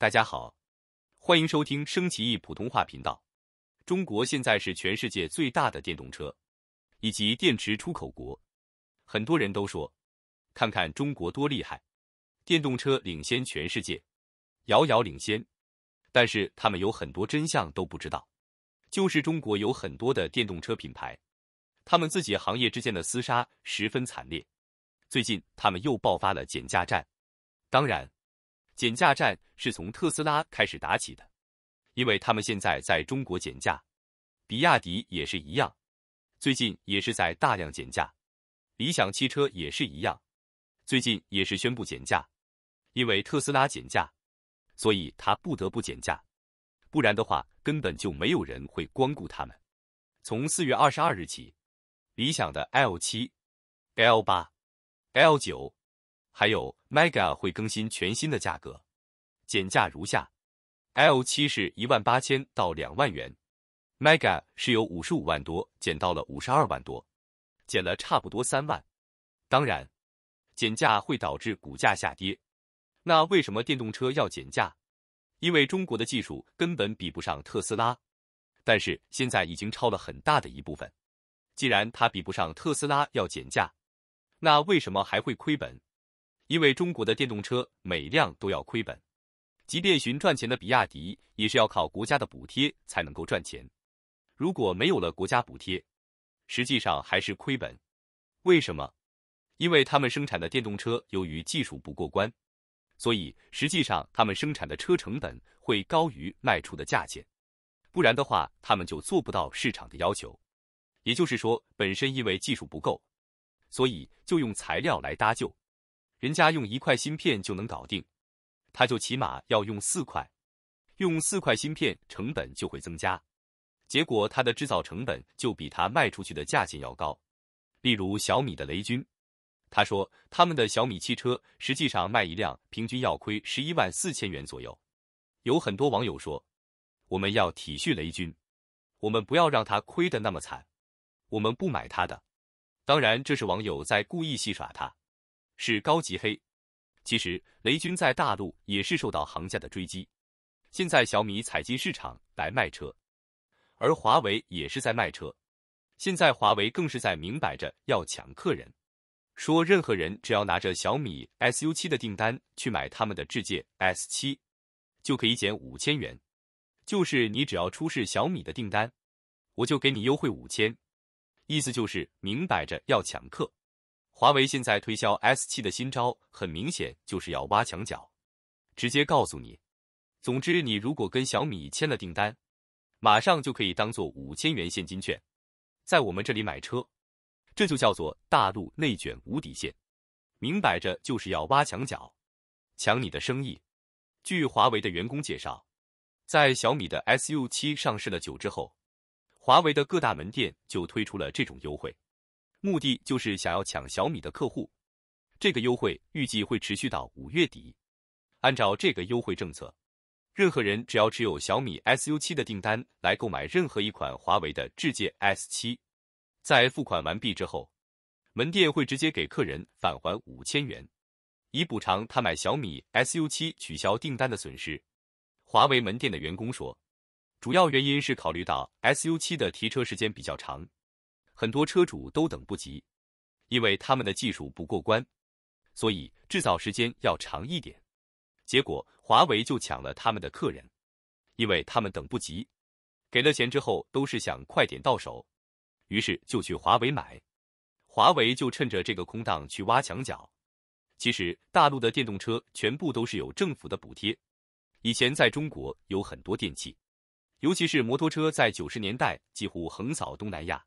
大家好，欢迎收听升旗易普通话频道。中国现在是全世界最大的电动车以及电池出口国，很多人都说，看看中国多厉害，电动车领先全世界，遥遥领先。但是他们有很多真相都不知道，就是中国有很多的电动车品牌，他们自己行业之间的厮杀十分惨烈，最近他们又爆发了减价战，当然。减价战是从特斯拉开始打起的，因为他们现在在中国减价，比亚迪也是一样，最近也是在大量减价，理想汽车也是一样，最近也是宣布减价，因为特斯拉减价，所以他不得不减价，不然的话根本就没有人会光顾他们。从四月二十二日起，理想的 L 七、L 八、L 九。还有 Mega 会更新全新的价格，减价如下：L 七是一万八千到两万元，Mega 是由五十五万多减到了五十二万多，减了差不多三万。当然，减价会导致股价下跌。那为什么电动车要减价？因为中国的技术根本比不上特斯拉，但是现在已经超了很大的一部分。既然它比不上特斯拉要减价，那为什么还会亏本？因为中国的电动车每辆都要亏本，即便寻赚钱的比亚迪也是要靠国家的补贴才能够赚钱。如果没有了国家补贴，实际上还是亏本。为什么？因为他们生产的电动车由于技术不过关，所以实际上他们生产的车成本会高于卖出的价钱。不然的话，他们就做不到市场的要求。也就是说，本身因为技术不够，所以就用材料来搭救。人家用一块芯片就能搞定，他就起码要用四块，用四块芯片成本就会增加，结果他的制造成本就比他卖出去的价钱要高。例如小米的雷军，他说他们的小米汽车实际上卖一辆平均要亏十一万四千元左右。有很多网友说，我们要体恤雷军，我们不要让他亏得那么惨，我们不买他的。当然，这是网友在故意戏耍他。是高级黑。其实雷军在大陆也是受到行家的追击。现在小米踩进市场来卖车，而华为也是在卖车。现在华为更是在明摆着要抢客人，说任何人只要拿着小米 S U 七的订单去买他们的智界 S 七，就可以减五千元。就是你只要出示小米的订单，我就给你优惠五千，意思就是明摆着要抢客。华为现在推销 S 七的新招，很明显就是要挖墙脚。直接告诉你，总之你如果跟小米签了订单，马上就可以当做五千元现金券，在我们这里买车。这就叫做大陆内卷无底线，明摆着就是要挖墙角，抢你的生意。据华为的员工介绍，在小米的 S U 七上市了久之后，华为的各大门店就推出了这种优惠。目的就是想要抢小米的客户，这个优惠预计会持续到五月底。按照这个优惠政策，任何人只要持有小米 SU7 的订单来购买任何一款华为的智界 S7，在付款完毕之后，门店会直接给客人返还五千元，以补偿他买小米 SU7 取消订单的损失。华为门店的员工说，主要原因是考虑到 SU7 的提车时间比较长。很多车主都等不及，因为他们的技术不过关，所以制造时间要长一点。结果华为就抢了他们的客人，因为他们等不及，给了钱之后都是想快点到手，于是就去华为买。华为就趁着这个空档去挖墙脚。其实大陆的电动车全部都是有政府的补贴。以前在中国有很多电器，尤其是摩托车，在九十年代几乎横扫东南亚。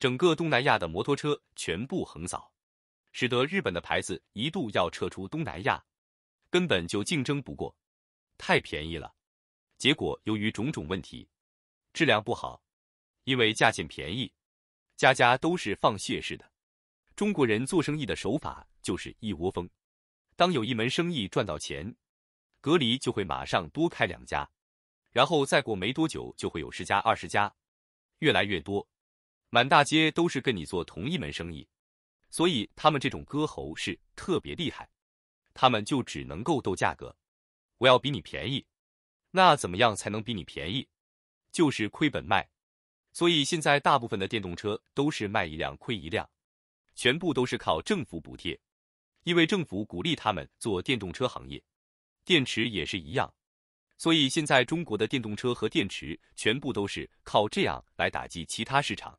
整个东南亚的摩托车全部横扫，使得日本的牌子一度要撤出东南亚，根本就竞争不过，太便宜了。结果由于种种问题，质量不好，因为价钱便宜，家家都是放血式的。中国人做生意的手法就是一窝蜂，当有一门生意赚到钱，隔离就会马上多开两家，然后再过没多久就会有十家、二十家，越来越多。满大街都是跟你做同一门生意，所以他们这种割喉是特别厉害，他们就只能够斗价格，我要比你便宜，那怎么样才能比你便宜？就是亏本卖，所以现在大部分的电动车都是卖一辆亏一辆，全部都是靠政府补贴，因为政府鼓励他们做电动车行业，电池也是一样，所以现在中国的电动车和电池全部都是靠这样来打击其他市场。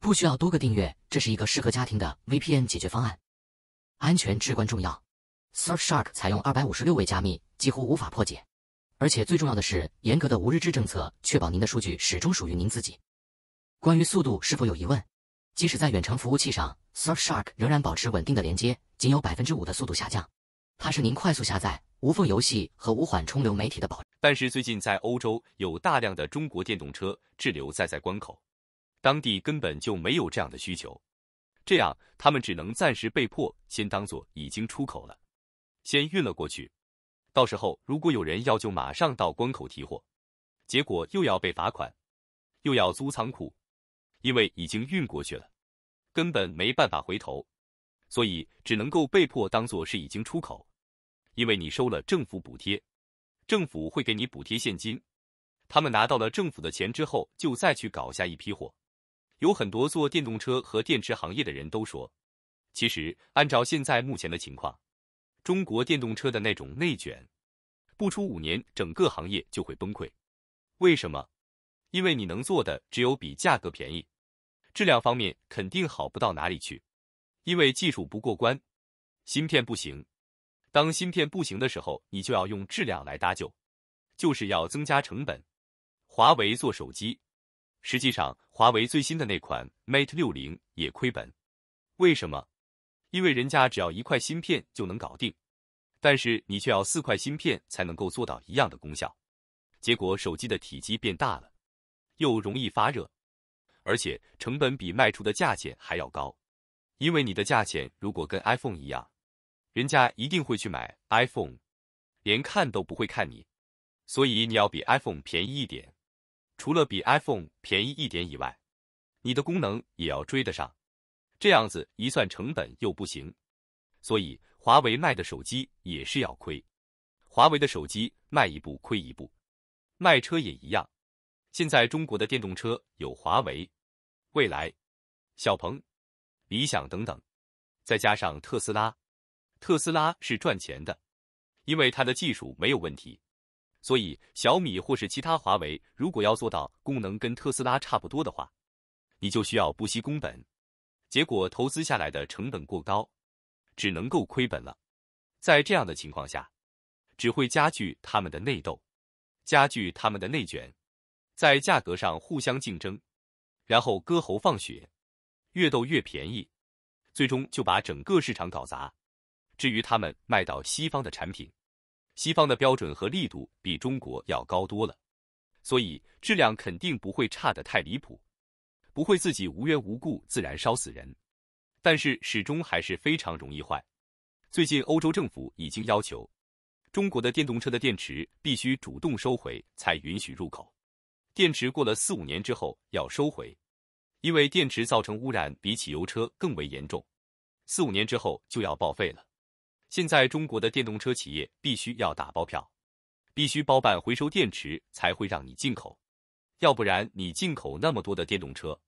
不需要多个订阅，这是一个适合家庭的 VPN 解决方案。安全至关重要，Surfshark 采用二百五十六位加密，几乎无法破解。而且最重要的是，严格的无日志政策，确保您的数据始终属于您自己。关于速度是否有疑问？即使在远程服务器上，Surfshark 仍然保持稳定的连接，仅有百分之五的速度下降。它是您快速下载、无缝游戏和无缓冲流媒体的保。但是最近在欧洲有大量的中国电动车滞留在在关口。当地根本就没有这样的需求，这样他们只能暂时被迫先当做已经出口了，先运了过去。到时候如果有人要，就马上到关口提货，结果又要被罚款，又要租仓库，因为已经运过去了，根本没办法回头，所以只能够被迫当做是已经出口。因为你收了政府补贴，政府会给你补贴现金，他们拿到了政府的钱之后，就再去搞下一批货。有很多做电动车和电池行业的人都说，其实按照现在目前的情况，中国电动车的那种内卷，不出五年整个行业就会崩溃。为什么？因为你能做的只有比价格便宜，质量方面肯定好不到哪里去，因为技术不过关，芯片不行。当芯片不行的时候，你就要用质量来搭救，就是要增加成本。华为做手机。实际上，华为最新的那款 Mate 六零也亏本。为什么？因为人家只要一块芯片就能搞定，但是你却要四块芯片才能够做到一样的功效。结果手机的体积变大了，又容易发热，而且成本比卖出的价钱还要高。因为你的价钱如果跟 iPhone 一样，人家一定会去买 iPhone，连看都不会看你。所以你要比 iPhone 便宜一点。除了比 iPhone 便宜一点以外，你的功能也要追得上，这样子一算成本又不行，所以华为卖的手机也是要亏。华为的手机卖一部亏一部，卖车也一样。现在中国的电动车有华为、蔚来、小鹏、理想等等，再加上特斯拉，特斯拉是赚钱的，因为它的技术没有问题。所以，小米或是其他华为，如果要做到功能跟特斯拉差不多的话，你就需要不惜工本，结果投资下来的成本过高，只能够亏本了。在这样的情况下，只会加剧他们的内斗，加剧他们的内卷，在价格上互相竞争，然后割喉放血，越斗越便宜，最终就把整个市场搞砸。至于他们卖到西方的产品。西方的标准和力度比中国要高多了，所以质量肯定不会差得太离谱，不会自己无缘无故自燃烧死人，但是始终还是非常容易坏。最近欧洲政府已经要求中国的电动车的电池必须主动收回才允许入口，电池过了四五年之后要收回，因为电池造成污染比起油车更为严重，四五年之后就要报废了。现在中国的电动车企业必须要打包票，必须包办回收电池才会让你进口，要不然你进口那么多的电动车，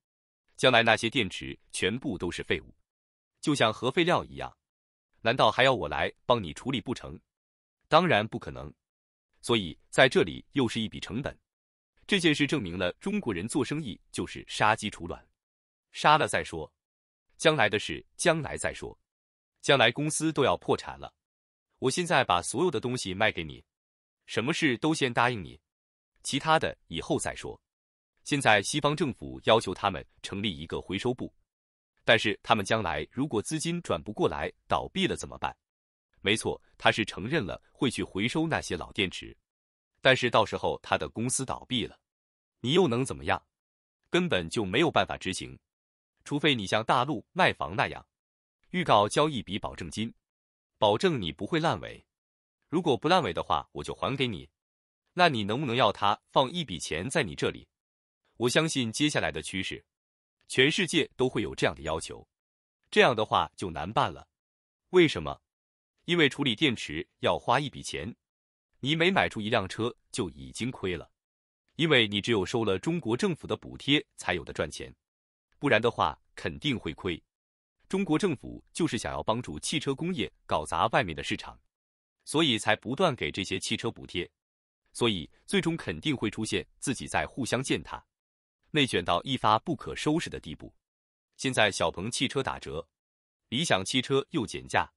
将来那些电池全部都是废物，就像核废料一样，难道还要我来帮你处理不成？当然不可能，所以在这里又是一笔成本。这件事证明了中国人做生意就是杀鸡除卵，杀了再说，将来的事将来再说。将来公司都要破产了，我现在把所有的东西卖给你，什么事都先答应你，其他的以后再说。现在西方政府要求他们成立一个回收部，但是他们将来如果资金转不过来，倒闭了怎么办？没错，他是承认了会去回收那些老电池，但是到时候他的公司倒闭了，你又能怎么样？根本就没有办法执行，除非你像大陆卖房那样。预告交一笔保证金，保证你不会烂尾。如果不烂尾的话，我就还给你。那你能不能要他放一笔钱在你这里？我相信接下来的趋势，全世界都会有这样的要求。这样的话就难办了。为什么？因为处理电池要花一笔钱，你每买出一辆车就已经亏了，因为你只有收了中国政府的补贴才有的赚钱，不然的话肯定会亏。中国政府就是想要帮助汽车工业搞砸外面的市场，所以才不断给这些汽车补贴，所以最终肯定会出现自己在互相践踏、内卷到一发不可收拾的地步。现在小鹏汽车打折，理想汽车又减价，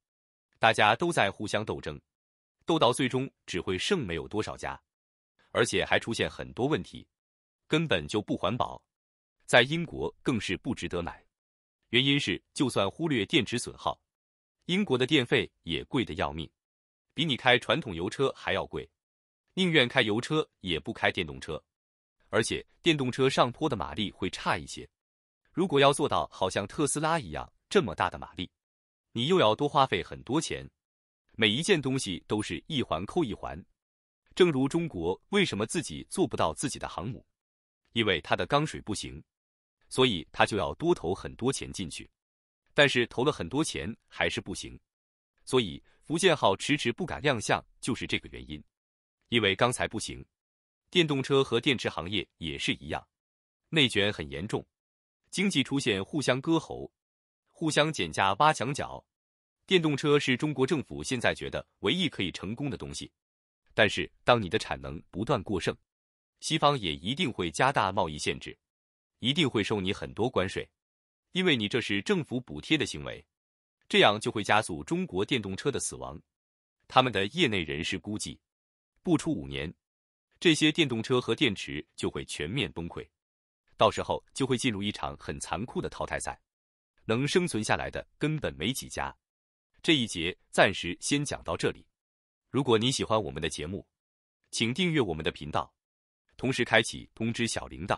大家都在互相斗争，斗到最终只会剩没有多少家，而且还出现很多问题，根本就不环保，在英国更是不值得买。原因是，就算忽略电池损耗，英国的电费也贵得要命，比你开传统油车还要贵，宁愿开油车也不开电动车。而且电动车上坡的马力会差一些，如果要做到好像特斯拉一样这么大的马力，你又要多花费很多钱。每一件东西都是一环扣一环，正如中国为什么自己做不到自己的航母，因为它的钢水不行。所以他就要多投很多钱进去，但是投了很多钱还是不行，所以福建号迟迟不敢亮相就是这个原因。因为刚才不行，电动车和电池行业也是一样，内卷很严重，经济出现互相割喉、互相减价挖墙脚。电动车是中国政府现在觉得唯一可以成功的东西，但是当你的产能不断过剩，西方也一定会加大贸易限制。一定会收你很多关税，因为你这是政府补贴的行为，这样就会加速中国电动车的死亡。他们的业内人士估计，不出五年，这些电动车和电池就会全面崩溃，到时候就会进入一场很残酷的淘汰赛，能生存下来的根本没几家。这一节暂时先讲到这里。如果你喜欢我们的节目，请订阅我们的频道，同时开启通知小铃铛。